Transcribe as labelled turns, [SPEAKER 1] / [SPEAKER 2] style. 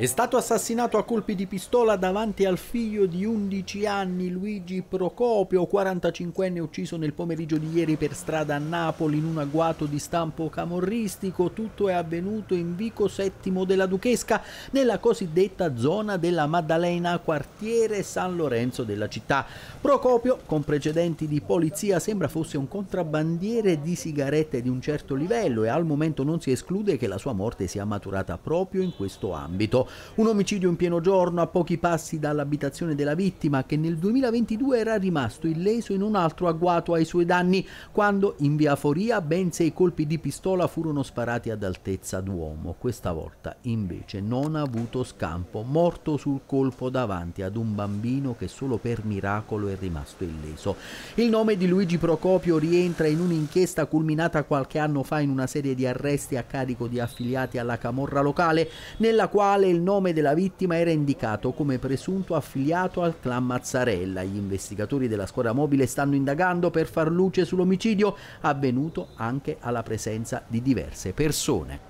[SPEAKER 1] È stato assassinato a colpi di pistola davanti al figlio di 11 anni Luigi Procopio, 45enne ucciso nel pomeriggio di ieri per strada a Napoli in un agguato di stampo camorristico. Tutto è avvenuto in Vico VII della Duchesca, nella cosiddetta zona della Maddalena, quartiere San Lorenzo della città. Procopio, con precedenti di polizia, sembra fosse un contrabbandiere di sigarette di un certo livello e al momento non si esclude che la sua morte sia maturata proprio in questo ambito. Un omicidio in pieno giorno a pochi passi dall'abitazione della vittima che nel 2022 era rimasto illeso in un altro agguato ai suoi danni quando in via Foria ben sei colpi di pistola furono sparati ad altezza d'uomo. Questa volta invece non ha avuto scampo, morto sul colpo davanti ad un bambino che solo per miracolo è rimasto illeso. Il nome di Luigi Procopio rientra in un'inchiesta culminata qualche anno fa in una serie di arresti a carico di affiliati alla camorra locale nella quale il nome della vittima era indicato come presunto affiliato al clan Mazzarella. Gli investigatori della squadra mobile stanno indagando per far luce sull'omicidio avvenuto anche alla presenza di diverse persone.